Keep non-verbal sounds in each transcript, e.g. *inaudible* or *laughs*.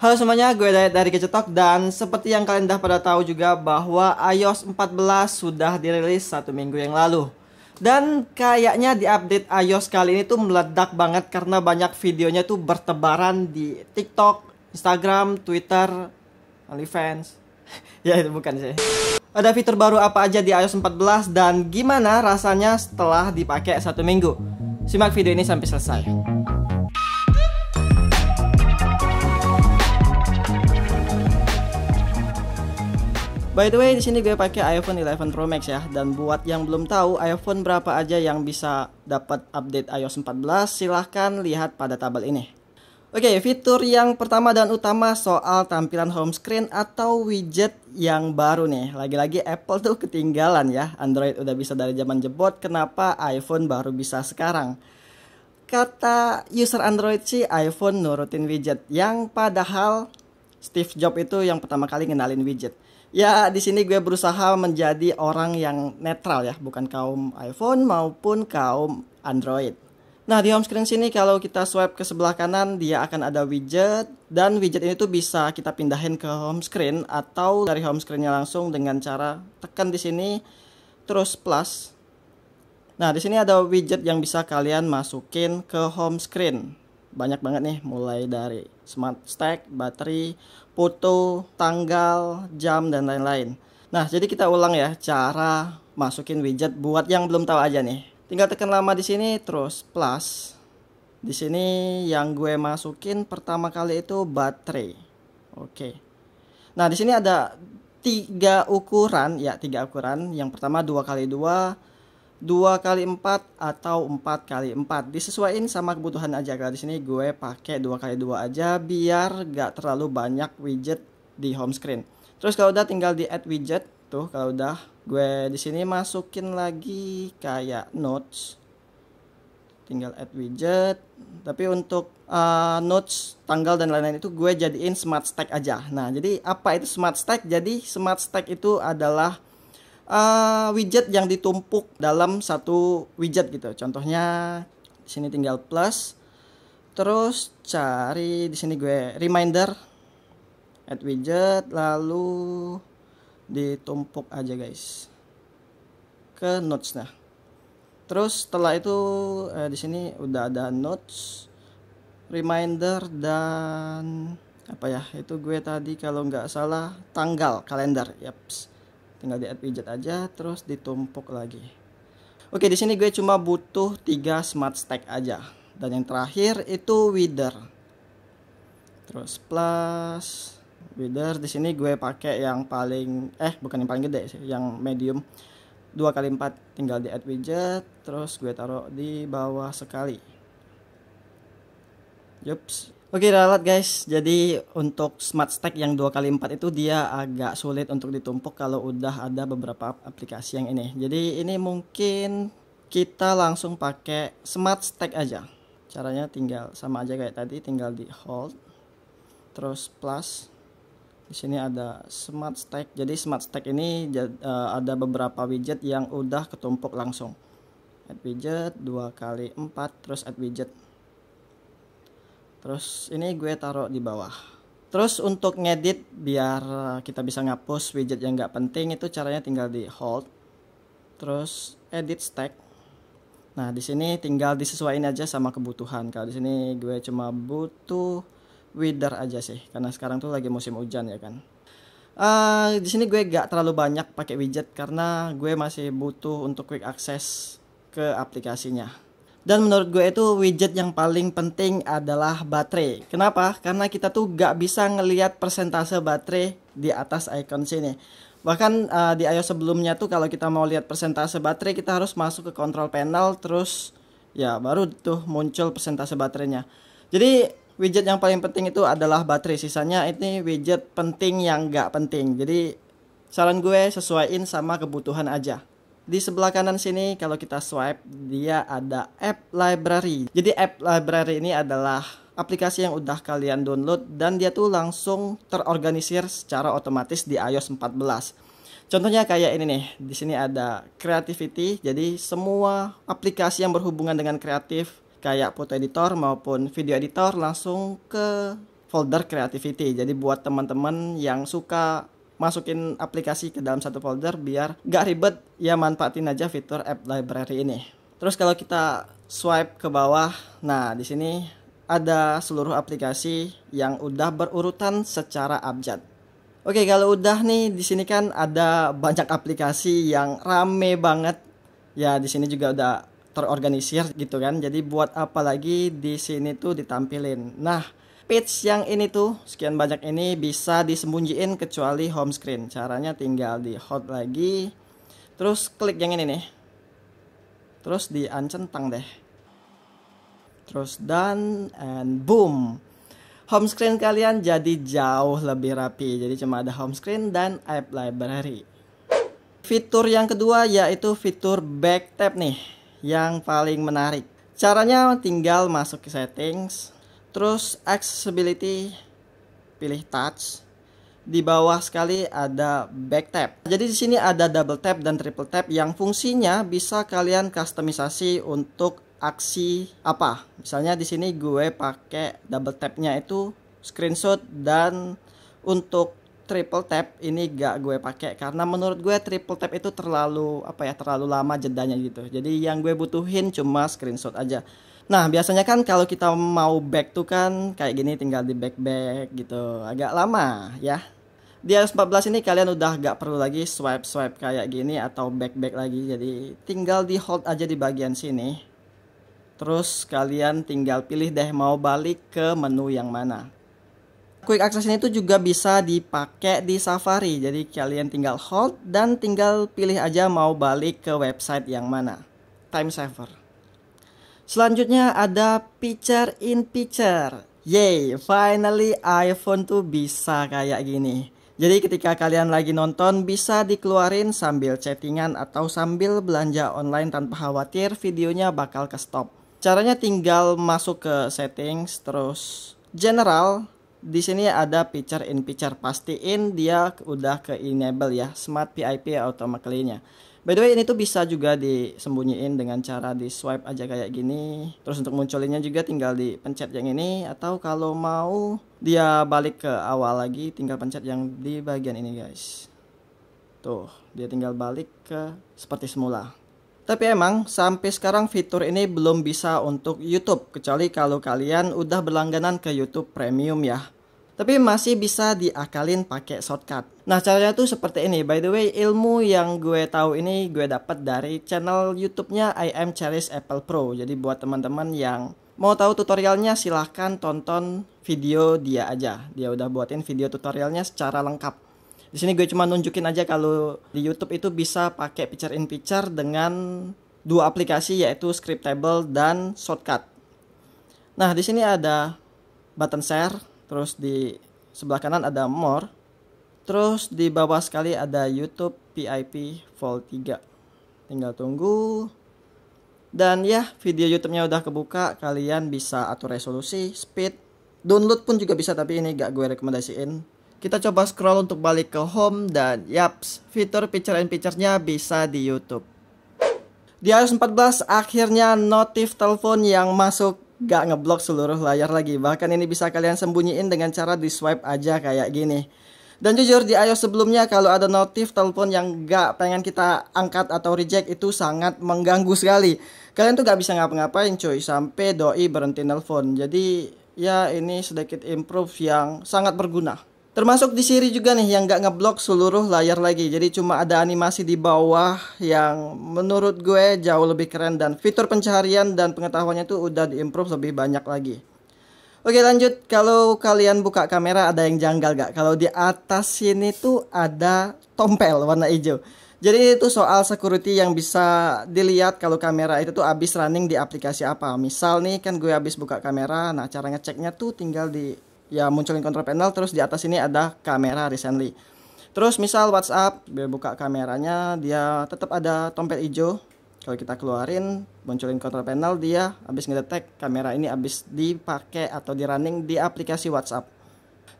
Halo semuanya, gue Dayat dari Kecetok dan seperti yang kalian dah pada tahu juga bahwa iOS 14 sudah dirilis satu minggu yang lalu. Dan kayaknya di update iOS kali ini tuh meledak banget karena banyak videonya tuh bertebaran di TikTok, Instagram, Twitter, OnlyFans. *laughs* ya itu bukan sih. Ada fitur baru apa aja di iOS 14 dan gimana rasanya setelah dipakai satu minggu? Simak video ini sampai selesai. By the way, di sini gue pakai iPhone 11 Pro Max ya. Dan buat yang belum tahu iPhone berapa aja yang bisa dapat update iOS 14, silahkan lihat pada tabel ini. Oke, okay, fitur yang pertama dan utama soal tampilan home screen atau widget yang baru nih. Lagi-lagi Apple tuh ketinggalan ya. Android udah bisa dari zaman jebot, kenapa iPhone baru bisa sekarang? Kata user Android sih iPhone nurutin widget yang padahal Steve Jobs itu yang pertama kali ngenalin widget ya di sini gue berusaha menjadi orang yang netral ya, bukan kaum iPhone maupun kaum Android. Nah, di home screen sini kalau kita swipe ke sebelah kanan, dia akan ada widget dan widget ini tuh bisa kita pindahin ke home screen atau dari home screennya langsung dengan cara tekan di sini terus plus. Nah, di sini ada widget yang bisa kalian masukin ke home screen. Banyak banget nih, mulai dari smart stack, baterai, foto, tanggal, jam, dan lain-lain. Nah, jadi kita ulang ya cara masukin widget buat yang belum tahu aja nih. Tinggal tekan lama di sini terus plus. Di sini yang gue masukin pertama kali itu baterai. Oke. Nah, di sini ada tiga ukuran ya, tiga ukuran. Yang pertama dua kali dua. 2 kali 4 atau 4 kali 4 disesuaikan sama kebutuhan aja kalau di sini gue pakai 2 kali 2 aja biar gak terlalu banyak widget di home screen terus kalau udah tinggal di add widget tuh kalau udah gue di sini masukin lagi kayak notes tinggal add widget tapi untuk uh, notes tanggal dan lain-lain itu gue jadiin smart stack aja nah jadi apa itu smart stack jadi smart stack itu adalah uh, widget yang ditumpuk dalam satu widget gitu. Contohnya di sini tinggal plus terus cari di sini gue reminder add widget lalu ditumpuk aja guys ke notes nah terus setelah itu eh, di sini udah ada notes reminder dan apa ya itu gue tadi kalau nggak salah tanggal kalender yaps tinggal di add aja terus ditumpuk lagi oke di sini gue cuma butuh tiga smart stack aja dan yang terakhir itu wider. terus plus wider. di sini gue pakai yang paling eh bukan yang paling gede sih yang medium Dua kali empat, tinggal di add widget terus gue taruh di bawah sekali Yups. Oke okay, ralat guys, jadi untuk smart stack yang 2x4 itu dia agak sulit untuk ditumpuk kalau udah ada beberapa aplikasi yang ini. Jadi ini mungkin kita langsung pakai smart stack aja. Caranya tinggal sama aja kayak tadi, tinggal di hold, terus plus. Di sini ada smart stack. Jadi smart stack ini eh, ada beberapa widget yang udah ketumpuk langsung. Add widget 2 kali 4 terus add widget terus ini gue taruh di bawah terus untuk ngedit biar kita bisa ngapus widget yang nggak penting itu caranya tinggal di hold terus edit stack nah di sini tinggal disesuaikan aja sama kebutuhan kalau di sini gue cuma butuh wither aja sih karena sekarang tuh lagi musim hujan ya kan uh, di sini gue gak terlalu banyak pakai widget karena gue masih butuh untuk quick access ke aplikasinya dan menurut gue itu widget yang paling penting adalah baterai. Kenapa? Karena kita tuh gak bisa ngelihat persentase baterai di atas icon sini. Bahkan uh, di iOS sebelumnya tuh kalau kita mau lihat persentase baterai kita harus masuk ke control panel terus ya baru tuh muncul persentase baterainya. Jadi widget yang paling penting itu adalah baterai. Sisanya ini widget penting yang gak penting. Jadi saran gue sesuaiin sama kebutuhan aja. Di sebelah kanan sini kalau kita swipe dia ada app library. Jadi app library ini adalah aplikasi yang udah kalian download dan dia tuh langsung terorganisir secara otomatis di iOS 14. Contohnya kayak ini nih, di sini ada creativity, jadi semua aplikasi yang berhubungan dengan kreatif kayak foto editor maupun video editor langsung ke folder creativity. Jadi buat teman-teman yang suka masukin aplikasi ke dalam satu folder biar gak ribet ya manfaatin aja fitur app library ini terus kalau kita swipe ke bawah nah di sini ada seluruh aplikasi yang udah berurutan secara abjad Oke, kalau udah nih di sini kan ada banyak aplikasi yang rame banget. Ya, di sini juga udah terorganisir gitu kan. Jadi buat apa lagi di sini tuh ditampilin. Nah, page yang ini tuh sekian banyak ini bisa disembunyiin kecuali home screen caranya tinggal di hot lagi terus klik yang ini nih terus di diancentang deh terus done and boom home screen kalian jadi jauh lebih rapi jadi cuma ada home screen dan app library fitur yang kedua yaitu fitur back tab nih yang paling menarik caranya tinggal masuk ke settings Terus accessibility pilih touch. Di bawah sekali ada back tap Jadi di sini ada double tap dan triple tap yang fungsinya bisa kalian customisasi untuk aksi apa. Misalnya di sini gue pakai double tapnya itu screenshot dan untuk triple tap ini gak gue pakai karena menurut gue triple tap itu terlalu apa ya terlalu lama jedanya gitu. Jadi yang gue butuhin cuma screenshot aja. Nah, biasanya kan kalau kita mau back tuh kan kayak gini tinggal di back-back gitu. Agak lama ya. Di iOS 14 ini kalian udah gak perlu lagi swipe-swipe kayak gini atau back-back lagi. Jadi tinggal di hold aja di bagian sini. Terus kalian tinggal pilih deh mau balik ke menu yang mana. Quick Access ini tuh juga bisa dipakai di Safari. Jadi kalian tinggal hold dan tinggal pilih aja mau balik ke website yang mana. Time saver. Selanjutnya ada picture in picture. Yay, finally iPhone tuh bisa kayak gini. Jadi ketika kalian lagi nonton bisa dikeluarin sambil chattingan atau sambil belanja online tanpa khawatir videonya bakal ke stop. Caranya tinggal masuk ke settings terus general di sini ada picture in picture pastiin dia udah ke enable ya smart PIP ya, automatically nya by the way ini tuh bisa juga disembunyiin dengan cara di swipe aja kayak gini terus untuk munculinnya juga tinggal dipencet yang ini atau kalau mau dia balik ke awal lagi tinggal pencet yang di bagian ini guys tuh dia tinggal balik ke seperti semula tapi emang sampai sekarang fitur ini belum bisa untuk YouTube kecuali kalau kalian udah berlangganan ke YouTube Premium ya. Tapi masih bisa diakalin pakai shortcut. Nah caranya tuh seperti ini. By the way ilmu yang gue tahu ini gue dapat dari channel YouTube-nya I am Cherish Apple Pro. Jadi buat teman-teman yang mau tahu tutorialnya silahkan tonton video dia aja. Dia udah buatin video tutorialnya secara lengkap. Di sini gue cuma nunjukin aja kalau di YouTube itu bisa pakai picture in picture dengan dua aplikasi yaitu Scriptable dan Shortcut. Nah, di sini ada button share, terus di sebelah kanan ada more, terus di bawah sekali ada YouTube PIP Vol 3. Tinggal tunggu. Dan ya, video YouTube-nya udah kebuka, kalian bisa atur resolusi, speed, download pun juga bisa tapi ini gak gue rekomendasiin kita coba scroll untuk balik ke home dan yaps, fitur picture in picture-nya bisa di YouTube. Di iOS 14 akhirnya notif telepon yang masuk gak ngeblok seluruh layar lagi. Bahkan ini bisa kalian sembunyiin dengan cara di swipe aja kayak gini. Dan jujur di iOS sebelumnya kalau ada notif telepon yang gak pengen kita angkat atau reject itu sangat mengganggu sekali. Kalian tuh gak bisa ngapa-ngapain cuy sampai doi berhenti nelpon. Jadi ya ini sedikit improve yang sangat berguna. Termasuk di siri juga nih yang nggak ngeblok seluruh layar lagi. Jadi cuma ada animasi di bawah yang menurut gue jauh lebih keren dan fitur pencaharian dan pengetahuannya tuh udah diimprove lebih banyak lagi. Oke lanjut, kalau kalian buka kamera ada yang janggal gak? Kalau di atas sini tuh ada tompel warna hijau. Jadi itu soal security yang bisa dilihat kalau kamera itu tuh abis running di aplikasi apa. Misal nih kan gue abis buka kamera, nah cara ngeceknya tuh tinggal di ya munculin control panel terus di atas ini ada kamera recently terus misal WhatsApp biar buka kameranya dia tetap ada tompel hijau kalau kita keluarin munculin control panel dia habis ngedetek kamera ini habis dipakai atau di running di aplikasi WhatsApp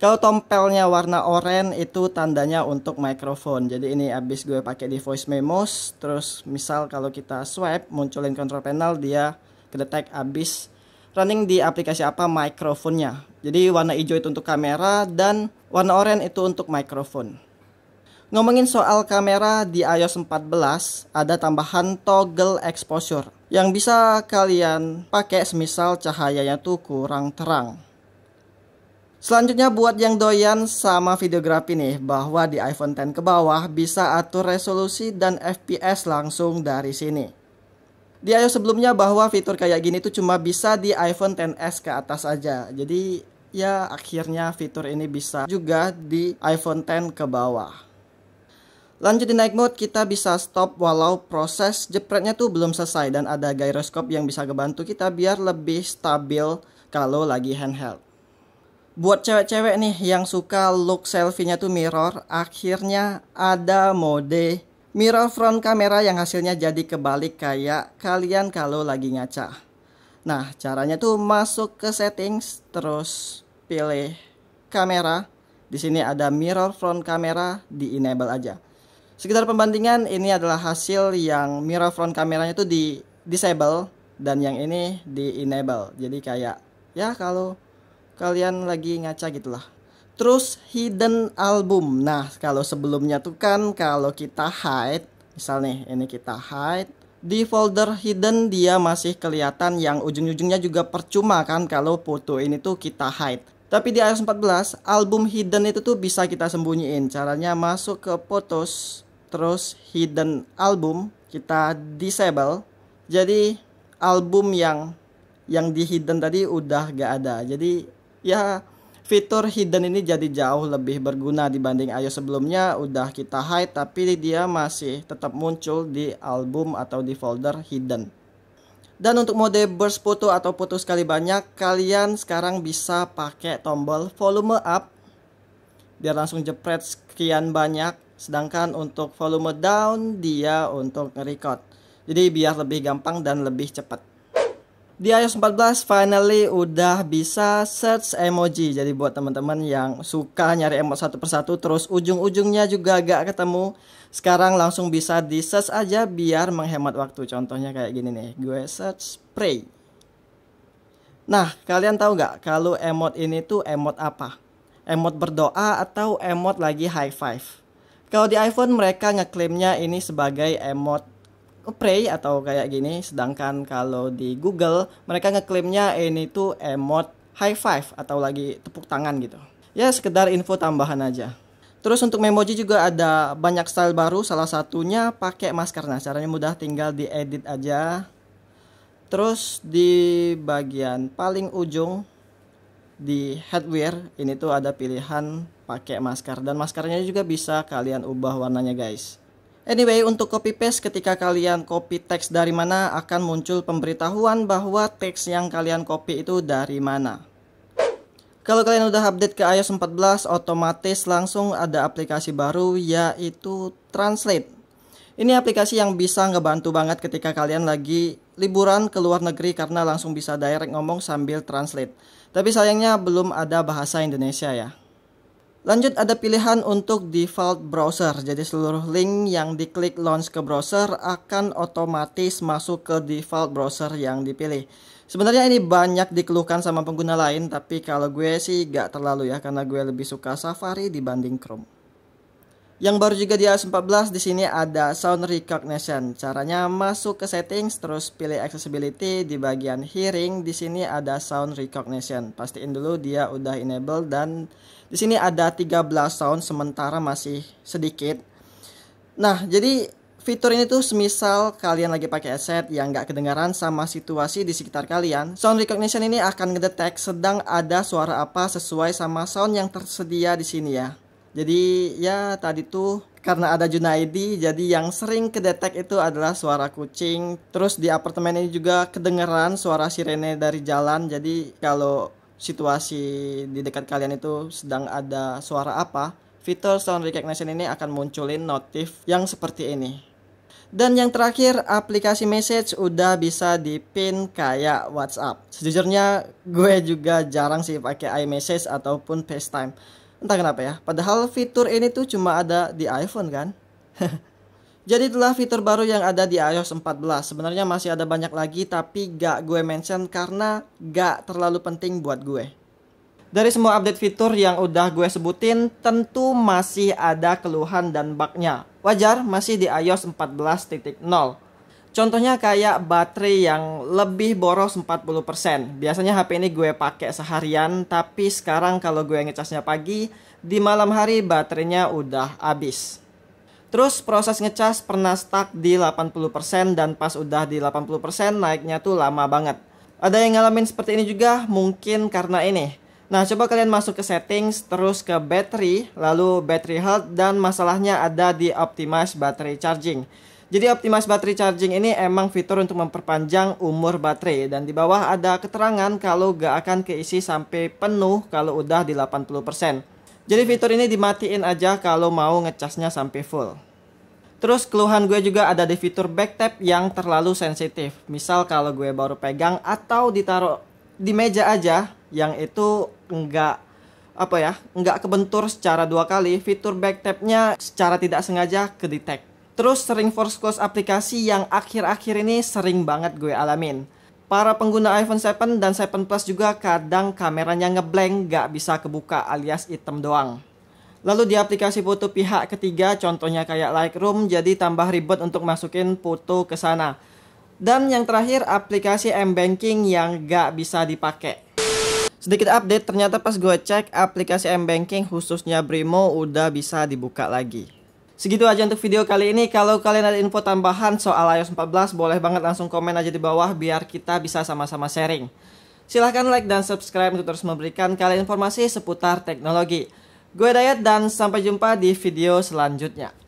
kalau tompelnya warna oranye itu tandanya untuk microphone. Jadi ini abis gue pakai di voice memos. Terus misal kalau kita swipe munculin control panel dia kedetek abis running di aplikasi apa mikrofonnya. Jadi warna hijau itu untuk kamera dan warna oranye itu untuk mikrofon. Ngomongin soal kamera di iOS 14 ada tambahan toggle exposure yang bisa kalian pakai semisal cahayanya tuh kurang terang. Selanjutnya buat yang doyan sama videografi nih bahwa di iPhone 10 ke bawah bisa atur resolusi dan FPS langsung dari sini di iOS sebelumnya bahwa fitur kayak gini tuh cuma bisa di iPhone XS ke atas aja. Jadi ya akhirnya fitur ini bisa juga di iPhone X ke bawah. Lanjut di night mode kita bisa stop walau proses jepretnya tuh belum selesai dan ada gyroscope yang bisa kebantu kita biar lebih stabil kalau lagi handheld. Buat cewek-cewek nih yang suka look selfie-nya tuh mirror, akhirnya ada mode mirror front kamera yang hasilnya jadi kebalik kayak kalian kalau lagi ngaca. Nah, caranya tuh masuk ke settings, terus pilih kamera. Di sini ada mirror front kamera, di enable aja. Sekitar pembandingan, ini adalah hasil yang mirror front kameranya tuh di disable dan yang ini di enable. Jadi kayak ya kalau kalian lagi ngaca gitulah. Terus hidden album. Nah, kalau sebelumnya tuh kan kalau kita hide, misalnya ini kita hide, di folder hidden dia masih kelihatan yang ujung-ujungnya juga percuma kan kalau foto ini tuh kita hide. Tapi di iOS 14, album hidden itu tuh bisa kita sembunyiin. Caranya masuk ke Photos, terus hidden album, kita disable. Jadi album yang yang di hidden tadi udah gak ada. Jadi ya fitur hidden ini jadi jauh lebih berguna dibanding iOS sebelumnya udah kita hide tapi dia masih tetap muncul di album atau di folder hidden dan untuk mode burst foto atau foto sekali banyak kalian sekarang bisa pakai tombol volume up biar langsung jepret sekian banyak sedangkan untuk volume down dia untuk record jadi biar lebih gampang dan lebih cepat di iOS 14 finally udah bisa search emoji. Jadi buat teman-teman yang suka nyari emot satu persatu terus ujung-ujungnya juga gak ketemu, sekarang langsung bisa di search aja biar menghemat waktu. Contohnya kayak gini nih, gue search pray. Nah, kalian tahu nggak kalau emot ini tuh emot apa? Emot berdoa atau emot lagi high five? Kalau di iPhone mereka ngeklaimnya ini sebagai emot Prey atau kayak gini sedangkan kalau di Google mereka ngeklaimnya ini tuh emot high five atau lagi tepuk tangan gitu ya sekedar info tambahan aja Terus untuk memoji juga ada banyak style baru, salah satunya pakai masker. Nah, caranya mudah tinggal diedit aja. Terus di bagian paling ujung di headwear ini tuh ada pilihan pakai masker dan maskernya juga bisa kalian ubah warnanya guys. Anyway, untuk copy paste ketika kalian copy teks dari mana akan muncul pemberitahuan bahwa teks yang kalian copy itu dari mana. Kalau kalian udah update ke iOS 14, otomatis langsung ada aplikasi baru yaitu Translate. Ini aplikasi yang bisa ngebantu banget ketika kalian lagi liburan ke luar negeri karena langsung bisa direct ngomong sambil translate. Tapi sayangnya belum ada bahasa Indonesia ya. Lanjut ada pilihan untuk default browser. Jadi seluruh link yang diklik launch ke browser akan otomatis masuk ke default browser yang dipilih. Sebenarnya ini banyak dikeluhkan sama pengguna lain, tapi kalau gue sih gak terlalu ya karena gue lebih suka Safari dibanding Chrome. Yang baru juga di iOS 14 di sini ada sound recognition. Caranya masuk ke settings terus pilih accessibility di bagian hearing di sini ada sound recognition. Pastiin dulu dia udah enable dan di sini ada 13 sound sementara masih sedikit. Nah, jadi Fitur ini tuh semisal kalian lagi pakai headset yang nggak kedengaran sama situasi di sekitar kalian. Sound recognition ini akan ngedetect sedang ada suara apa sesuai sama sound yang tersedia di sini ya. Jadi ya tadi tuh karena ada Junaidi jadi yang sering kedetek itu adalah suara kucing. Terus di apartemen ini juga kedengeran suara sirene dari jalan. Jadi kalau situasi di dekat kalian itu sedang ada suara apa, fitur sound recognition ini akan munculin notif yang seperti ini. Dan yang terakhir, aplikasi message udah bisa dipin kayak WhatsApp. Sejujurnya gue juga jarang sih pakai iMessage ataupun FaceTime Entah kenapa ya. Padahal fitur ini tuh cuma ada di iPhone kan. *laughs* Jadi itulah fitur baru yang ada di iOS 14. Sebenarnya masih ada banyak lagi tapi gak gue mention karena gak terlalu penting buat gue. Dari semua update fitur yang udah gue sebutin, tentu masih ada keluhan dan bugnya. Wajar, masih di iOS 14.0. Contohnya kayak baterai yang lebih boros 40%. Biasanya HP ini gue pakai seharian, tapi sekarang kalau gue ngecasnya pagi, di malam hari baterainya udah habis. Terus proses ngecas pernah stuck di 80% dan pas udah di 80% naiknya tuh lama banget. Ada yang ngalamin seperti ini juga mungkin karena ini. Nah, coba kalian masuk ke settings, terus ke battery, lalu battery health, dan masalahnya ada di optimize battery charging. Jadi optimas Battery Charging ini emang fitur untuk memperpanjang umur baterai dan di bawah ada keterangan kalau gak akan keisi sampai penuh kalau udah di 80%. Jadi fitur ini dimatiin aja kalau mau ngecasnya sampai full. Terus keluhan gue juga ada di fitur back tap yang terlalu sensitif. Misal kalau gue baru pegang atau ditaruh di meja aja yang itu nggak apa ya nggak kebentur secara dua kali fitur back tapnya secara tidak sengaja kedetek Terus sering force close aplikasi yang akhir-akhir ini sering banget gue alamin. Para pengguna iPhone 7 dan 7 Plus juga kadang kameranya ngeblank gak bisa kebuka alias item doang. Lalu di aplikasi foto pihak ketiga contohnya kayak Lightroom jadi tambah ribet untuk masukin foto ke sana. Dan yang terakhir aplikasi M-Banking yang gak bisa dipakai. Sedikit update, ternyata pas gue cek aplikasi M-Banking khususnya Brimo udah bisa dibuka lagi. Segitu aja untuk video kali ini. Kalau kalian ada info tambahan soal iOS 14, boleh banget langsung komen aja di bawah biar kita bisa sama-sama sharing. Silahkan like dan subscribe untuk terus memberikan kalian informasi seputar teknologi. Gue Dayat dan sampai jumpa di video selanjutnya.